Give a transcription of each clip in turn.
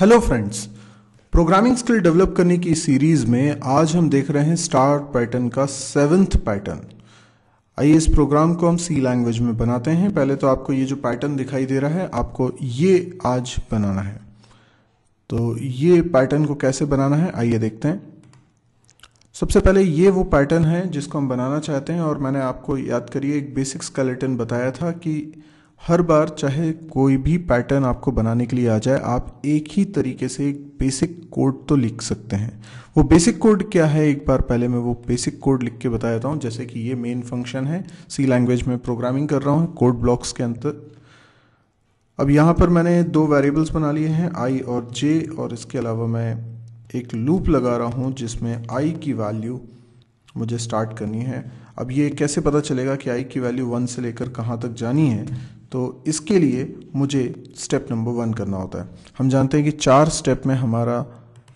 Hello friends programming skill develop करने की series में आज हम देख रहे हैं स्टार पैटर्न का सेवेंथ पैटर्न आइए इस प्रोग्राम को हम सी लैंग्वेज में बनाते हैं पहले तो आपको ये जो पैटर्न दिखाई दे रहा है आपको ये आज बनाना है तो ये पैटर्न को कैसे बनाना है आइए देखते हैं सबसे पहले ये वो पैटर्न है जिसको हम बनाना चाहते हैं और मैंने आपको याद करिए एक बेसिक स्केलेटन बताया था कि हर बार चाहे कोई भी पैटर्न आपको बनाने के लिए आ जाए आप एक ही तरीके से एक बेसिक कोड तो लिख सकते हैं वो बेसिक कोड क्या है एक बार पहले मैं वो बेसिक कोड लिख के बता देता हूँ जैसे कि ये मेन फंक्शन है सी लैंग्वेज में प्रोग्रामिंग कर रहा हूँ कोड ब्लॉक्स के अंतर अब यहाँ पर मैंने दो वेरिएबल्स बना लिए हैं आई और जे और इसके अलावा मैं एक लूप लगा रहा हूँ जिसमें आई की वैल्यू मुझे स्टार्ट करनी है अब ये कैसे पता चलेगा कि आई की वैल्यू वन से लेकर कहाँ तक जानी है तो इसके लिए मुझे स्टेप नंबर वन करना होता है हम जानते हैं कि चार स्टेप में हमारा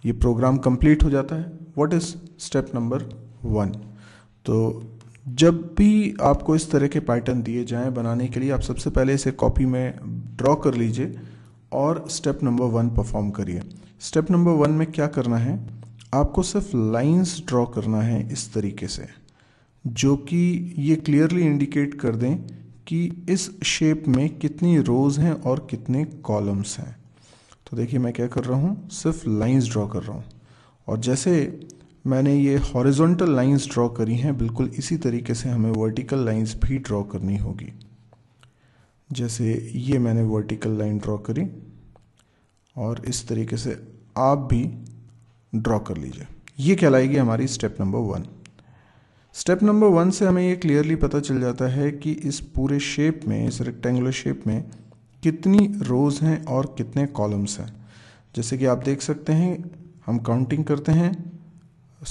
ये प्रोग्राम कंप्लीट हो जाता है what is step number one तो जब भी आपको इस तरह के पैटर्न दिए जाएं बनाने के लिए आप सबसे पहले इसे कॉपी में ड्रॉ कर लीजिए और स्टेप नंबर वन परफॉर्म करिए स्टेप नंबर वन में क्या करना है आपको सिर्फ लाइंस ड्रॉ करना है इस तरीके से जो कि ये क्लियरली इंडिकेट कर दें कि इस शेप में कितनी रोज हैं और कितने कॉलम्स हैं तो देखिए मैं क्या कर रहा हूँ सिर्फ लाइंस ड्रॉ कर रहा हूँ और जैसे मैंने ये हॉरिजॉन्टल लाइंस ड्रॉ करी हैं बिल्कुल इसी तरीके से हमें वर्टिकल लाइंस भी ड्रॉ करनी होगी जैसे ये मैंने वर्टिकल लाइन ड्रॉ करी और इस तरीके से आप भी ड्रॉ कर लीजिए ये कहलाएगी हमारी step number one step number one से हमें ये क्लियरली पता चल जाता है कि इस पूरे शेप में इस रेक्टेंगुलर शेप में कितनी रोज़ हैं और कितने कॉलम्स हैं जैसे कि आप देख सकते हैं हम काउंटिंग करते हैं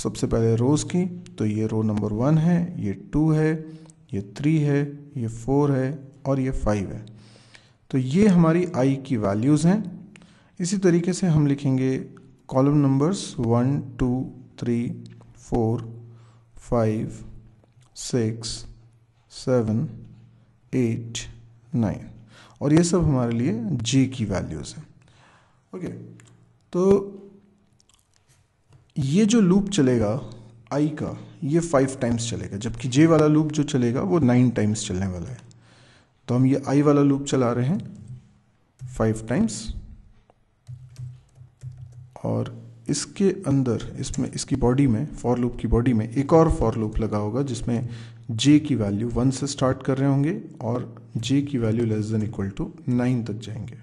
सबसे पहले रोज़ की तो ये रो नंबर वन है ये टू है ये थ्री है ये फोर है और ये फाइव है तो ये हमारी आई की वैल्यूज़ हैं इसी तरीके से हम लिखेंगे column numbers one two three four five six seven eight nine और ये सब हमारे लिए जे की वैल्यूज़ हैं ओके तो ये जो लूप चलेगा आई का ये फाइव टाइम्स चलेगा जबकि जे वाला लूप जो चलेगा वो नाइन टाइम्स चलने वाला है तो हम ये आई वाला लूप चला रहे हैं फाइव टाइम्स और इसके अंदर इसमें इसकी बॉडी में फॉर लूप की बॉडी में एक और फॉर लूप लगा होगा जिसमें जे की वैल्यू वन से स्टार्ट कर रहे होंगे और जे की value less than equal to nine तक जाएंगे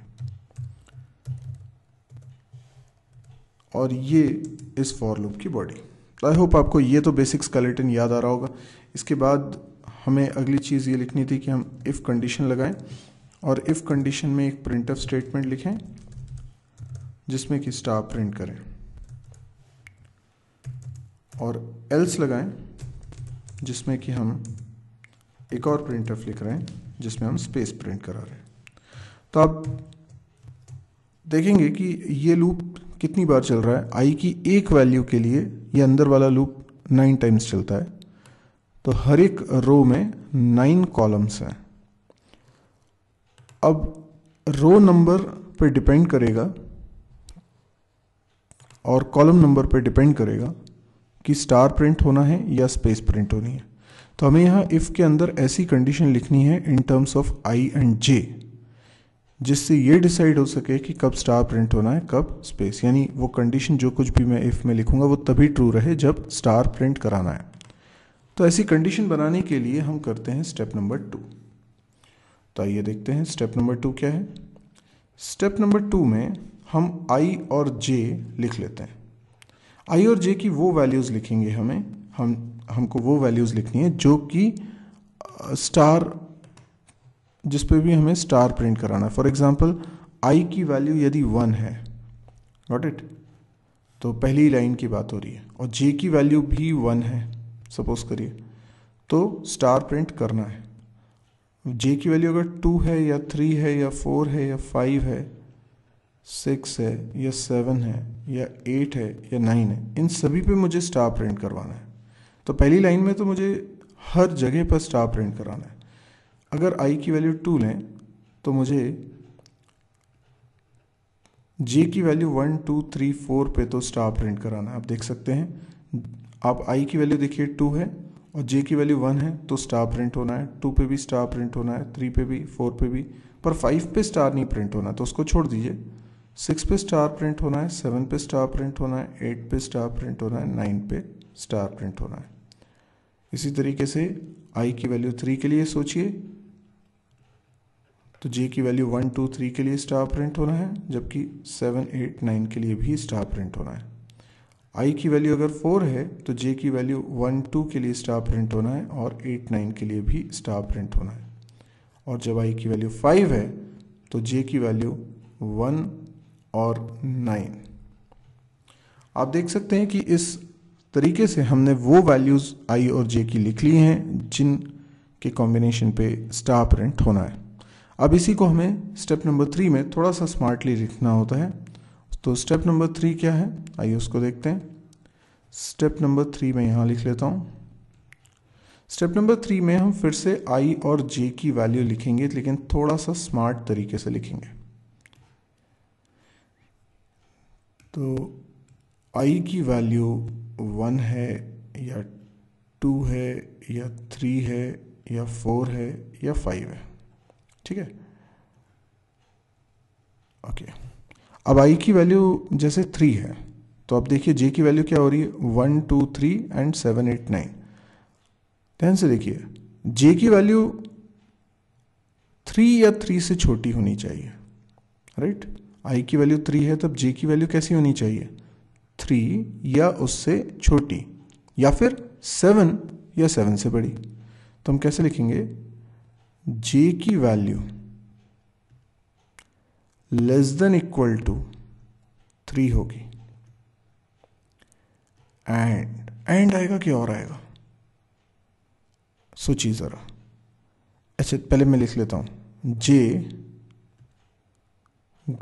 और ये इस फॉर लूप की बॉडी आई होप आपको ये तो बेसिक स्केलेटन याद आ रहा होगा इसके बाद हमें अगली चीज़ ये लिखनी थी कि हम इफ़ कंडीशन लगाएं और इफ़ कंडीशन में एक प्रिंट ऑफ स्टेटमेंट लिखें जिसमें कि स्टार प्रिंट करें और एल्स लगाएं जिसमें कि हम एक और प्रिंट एफ लिख रहे हैं जिसमें हम स्पेस प्रिंट करा रहे हैं तो आप देखेंगे कि ये लूप कितनी बार चल रहा है आई की एक वैल्यू के लिए ये अंदर वाला लूप नाइन टाइम्स चलता है तो हर एक रो में नाइन कॉलम्स हैं अब रो नंबर पर डिपेंड करेगा और कॉलम नंबर पर डिपेंड करेगा कि स्टार प्रिंट होना है या स्पेस प्रिंट होनी है तो हमें यहाँ इफ़ के अंदर ऐसी कंडीशन लिखनी है in terms of I and J जिससे ये डिसाइड हो सके कि कब स्टार प्रिंट होना है कब स्पेस यानी वो कंडीशन जो कुछ भी मैं इफ़ में लिखूंगा वो तभी ट्रू रहे जब स्टार प्रिंट कराना है तो ऐसी कंडीशन बनाने के लिए हम करते हैं स्टेप नंबर टू तो आइए देखते हैं स्टेप नंबर टू क्या है स्टेप नंबर टू में हम आई और जे लिख लेते हैं आई और जे की वो वैल्यूज़ लिखेंगे हमें हम हमको वो वैल्यूज़ लिखनी है जो कि स्टार जिस पे भी हमें स्टार प्रिंट कराना है फॉर एग्जांपल आई की वैल्यू यदि वन है नॉट इट तो पहली लाइन की बात हो रही है और जे की वैल्यू भी वन है सपोज करिए तो स्टार प्रिंट करना है जे की वैल्यू अगर टू है या थ्री है या फोर है या फाइव है सिक्स है या सेवन है या एट है या नाइन है इन सभी पे मुझे स्टार प्रिंट करवाना है तो पहली लाइन में तो मुझे हर जगह पर स्टार प्रिंट कराना है अगर आई की वैल्यू टू लें तो मुझे जे की value one two three four पे तो स्टार प्रिंट कराना है आप देख सकते हैं आप आई की वैल्यू देखिए टू है और जे की वैल्यू वन है तो स्टार प्रिंट होना है टू पे भी स्टार प्रिंट होना है थ्री पे भी फोर पे भी पर फाइव पे स्टार नहीं प्रिंट होना तो उसको छोड़ दीजिए सिक्स पे स्टार प्रिंट होना है सेवन पे स्टार प्रिंट होना है एट पे स्टार प्रिंट होना है नाइन पे स्टार प्रिंट होना है इसी तरीके से आई की वैल्यू थ्री के लिए सोचिए तो जे की वैल्यू वन टू थ्री के लिए स्टार प्रिंट होना है जबकि सेवन एट नाइन के लिए भी स्टार प्रिंट होना है आई की वैल्यू अगर फोर है तो जे की वैल्यू वन टू के लिए स्टार प्रिंट होना है और एट नाइन के लिए भी स्टार प्रिंट होना है और जब आई की वैल्यू फाइव है तो जे की वैल्यू वन और नाइन आप देख सकते हैं कि इस तरीके से हमने वो वैल्यूज़ आई और जे की लिख ली हैं जिन के कॉम्बिनेशन पे स्टार प्रिंट होना है अब इसी को हमें स्टेप नंबर थ्री में थोड़ा सा स्मार्टली लिखना होता है तो स्टेप नंबर थ्री क्या है आइए उसको देखते हैं स्टेप नंबर थ्री में यहाँ लिख लेता हूँ स्टेप नंबर थ्री में हम फिर से आई और जे की वैल्यू लिखेंगे लेकिन थोड़ा सा स्मार्ट तरीके से लिखेंगे तो आई की वैल्यू वन है या टू है या थ्री है या फोर है या फाइव है ठीक है ओके अब आई की वैल्यू जैसे थ्री है तो आप देखिए जे की वैल्यू क्या हो रही है one two three and seven eight nine ध्यान से देखिए जे की वैल्यू थ्री या थ्री से छोटी होनी चाहिए राइट right? आई की वैल्यू थ्री है तब जे की वैल्यू कैसी होनी चाहिए थ्री या उससे छोटी या फिर सेवन या सेवन से बड़ी तो हम कैसे लिखेंगे जे की value less than equal to three होगी एंड एंड आएगा कि और आएगा सोचिए ज़रा अच्छा पहले मैं लिख लेता हूं J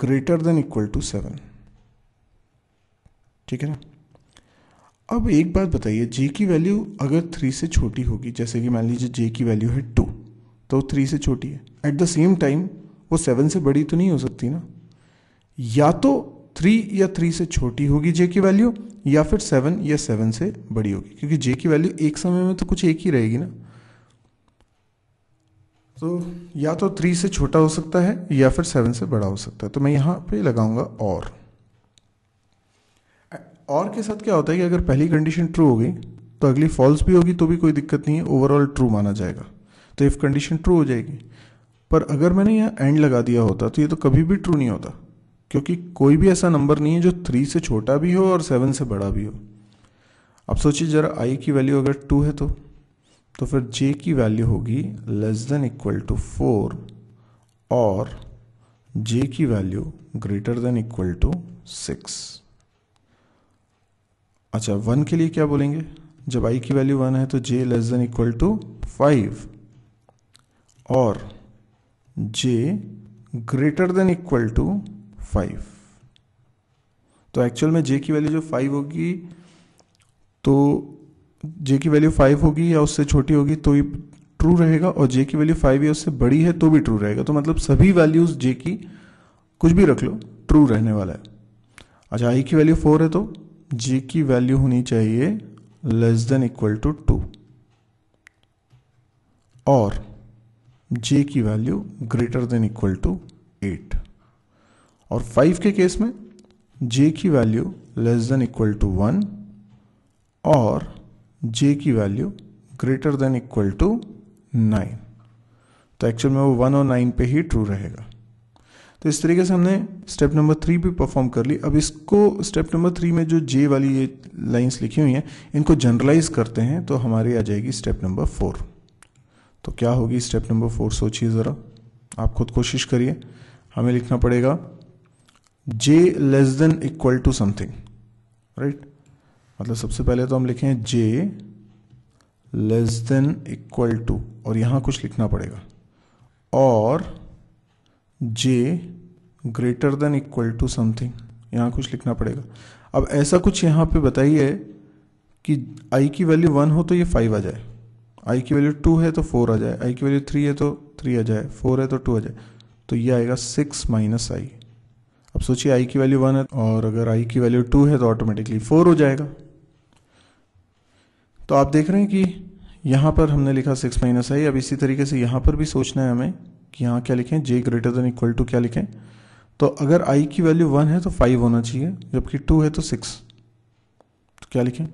greater than equal to seven ठीक है ना अब एक बात बताइए जे की वैल्यू अगर थ्री से छोटी होगी जैसे कि मान लीजिए जे की वैल्यू है टू तो थ्री से छोटी है एट द सेम टाइम वो सेवन से बड़ी तो नहीं हो सकती ना या तो थ्री या थ्री से छोटी होगी जे की वैल्यू या फिर सेवन या सेवन से बड़ी होगी क्योंकि जे की वैल्यू एक समय में तो कुछ एक ही रहेगी ना तो या तो थ्री से छोटा हो सकता है या फिर सेवन से बड़ा हो सकता है तो मैं यहाँ पे लगाऊंगा और और के साथ क्या होता है कि अगर पहली कंडीशन ट्रू हो गई तो अगली फॉल्स भी होगी तो भी कोई दिक्कत नहीं है ओवरऑल ट्रू माना जाएगा तो इफ़ कंडीशन ट्रू हो जाएगी पर अगर मैंने यहाँ एंड लगा दिया होता तो ये तो कभी भी ट्रू नहीं होता क्योंकि कोई भी ऐसा नंबर नहीं है जो थ्री से छोटा भी हो और सेवन से बड़ा भी हो आप सोचिए ज़रा आई की वैल्यू अगर टू है तो तो फिर j की वैल्यू होगी less than equal to four और j की value greater than equal to six अच्छा वन के लिए क्या बोलेंगे जब i की वैल्यू वन है तो j less than equal to five और j greater than equal to five तो एक्चुअल में j की वैल्यू जो फाइव होगी तो जे की वैल्यू फाइव होगी या उससे छोटी होगी तो ये ट्रू रहेगा और जे की वैल्यू फाइव या उससे बड़ी है तो भी ट्रू रहेगा तो मतलब सभी वैल्यूज जे की कुछ भी रख लो ट्रू रहने वाला है अच्छा आई की वैल्यू फोर है तो जे की वैल्यू होनी चाहिए less than equal to two और जे की value greater than equal to eight और फाइव के केस में जे की value less than equal to one और जे की value greater than equal to nine तो एक्चुअल में वो वन और नाइन पे ही ट्रू रहेगा तो इस तरीके से हमने स्टेप नंबर थ्री भी परफॉर्म कर ली अब इसको स्टेप नंबर थ्री में जो जे वाली ये लाइंस लिखी हुई हैं इनको जनरलाइज करते हैं तो हमारी आ जाएगी स्टेप नंबर फोर तो क्या होगी स्टेप नंबर फोर सोचिए ज़रा आप खुद कोशिश करिए हमें लिखना पड़ेगा J less than equal to something right मतलब सबसे पहले तो हम लिखें J less than equal to और यहाँ कुछ लिखना पड़ेगा और J greater than equal to something यहाँ कुछ लिखना पड़ेगा अब ऐसा कुछ यहाँ पे बताइए कि आई की वैल्यू वन हो तो ये फाइव आ जाए आई की वैल्यू टू है तो फोर आ जाए आई की वैल्यू थ्री है तो थ्री आ जाए फोर है तो टू आ जाए तो ये आएगा सिक्स माइनस आई अब सोचिए आई की वैल्यू वन है और अगर आई की वैल्यू टू है तो ऑटोमेटिकली फोर हो जाएगा तो आप देख रहे हैं कि यहाँ पर हमने लिखा सिक्स माइनस आई अब इसी तरीके से यहाँ पर भी सोचना है हमें कि यहाँ क्या लिखें J greater than equal to क्या लिखें तो अगर आई की वैल्यू वन है तो फाइव होना चाहिए जबकि टू है तो सिक्स तो क्या लिखें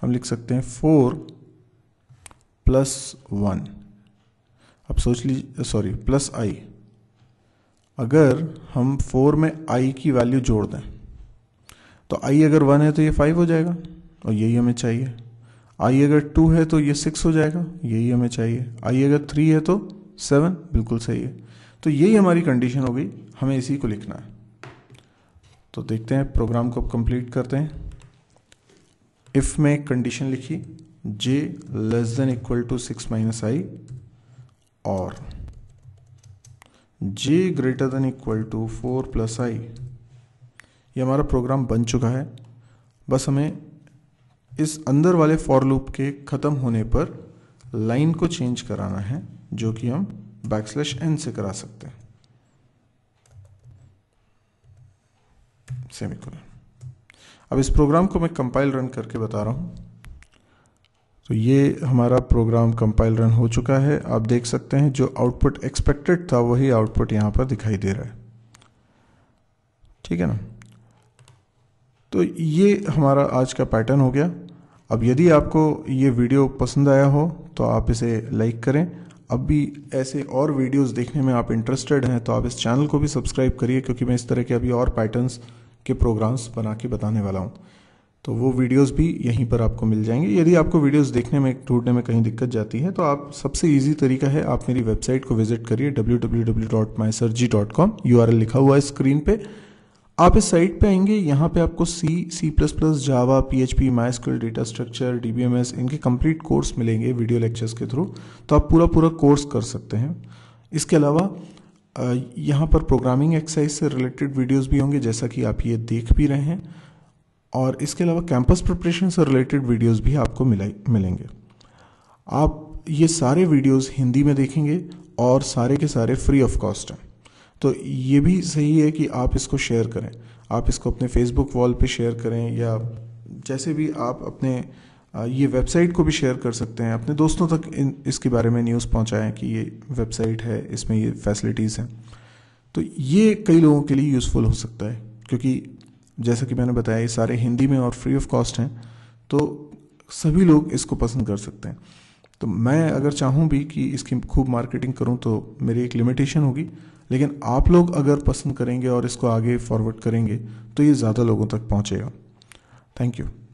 हम लिख सकते हैं फोर प्लस वन अब सोच लीजिए सॉरी प्लस आई अगर हम फोर में आई की वैल्यू जोड़ दें तो आई अगर वन है तो ये फाइव हो जाएगा और यही हमें चाहिए आई अगर टू है तो ये सिक्स हो जाएगा यही हमें चाहिए आई अगर थ्री है तो सेवन बिल्कुल सही है तो यही हमारी कंडीशन हो गई हमें इसी को लिखना है तो देखते हैं प्रोग्राम को कंप्लीट करते हैं इफ़ में कंडीशन लिखी J less than equal to six minus I और J greater than equal to four plus I ये हमारा प्रोग्राम बन चुका है बस हमें इस अंदर वाले फॉर लूप के ख़त्म होने पर लाइन को चेंज कराना है जो कि हम बैक स्लैश एन से करा सकते हैं अब इस प्रोग्राम को मैं कंपाइल रन करके बता रहा हूँ तो ये हमारा प्रोग्राम कंपाइल रन हो चुका है आप देख सकते हैं जो आउटपुट एक्सपेक्टेड था वही आउटपुट यहाँ पर दिखाई दे रहा है ठीक है ना तो ये हमारा आज का पैटर्न हो गया अब यदि आपको ये वीडियो पसंद आया हो तो आप इसे लाइक करें अब भी ऐसे और वीडियोस देखने में आप इंटरेस्टेड हैं तो आप इस चैनल को भी सब्सक्राइब करिए क्योंकि मैं इस तरह के अभी और पैटर्न्स के प्रोग्राम्स बना के बताने वाला हूँ तो वो वीडियोस भी यहीं पर आपको मिल जाएंगे यदि आपको वीडियोस देखने में ढूंढने में कहीं दिक्कत जाती है तो आप सबसे इजी तरीका है आप मेरी वेबसाइट को विजिट करिए W W W dot my sir G dot com U R L लिखा हुआ है स्क्रीन पर आप इस साइट पे आएंगे यहाँ पे आपको C C plus plus Java P H P MySQL data structure D B M S इनके कंप्लीट कोर्स मिलेंगे वीडियो लेक्चर्स के थ्रू तो आप पूरा पूरा कोर्स कर सकते हैं इसके अलावा यहाँ पर प्रोग्रामिंग एक्सरसाइज से रिलेटेड वीडियोस भी होंगे जैसा कि आप ये देख भी रहे हैं और इसके अलावा कैंपस प्रिपरेशन से रिलेटेड वीडियोस भी आपको मिला मिलेंगे आप ये सारे वीडियोस हिंदी में देखेंगे और सारे के सारे फ्री ऑफ कॉस्ट हैं तो ये भी सही है कि आप इसको शेयर करें आप इसको अपने फेसबुक वॉल पे शेयर करें या जैसे भी आप अपने ये वेबसाइट को भी शेयर कर सकते हैं अपने दोस्तों तक इन इसके बारे में न्यूज़ पहुंचाएं कि ये वेबसाइट है इसमें ये फैसिलिटीज़ हैं तो ये कई लोगों के लिए यूज़फुल हो सकता है क्योंकि जैसा कि मैंने बताया ये सारे हिंदी में और फ्री ऑफ कॉस्ट हैं तो सभी लोग इसको पसंद कर सकते हैं तो मैं अगर चाहूँ भी कि इसकी खूब मार्केटिंग करूँ तो मेरी एक लिमिटेशन होगी लेकिन आप लोग अगर पसंद करेंगे और इसको आगे फॉरवर्ड करेंगे तो ये ज़्यादा लोगों तक पहुँचेगा थैंक यू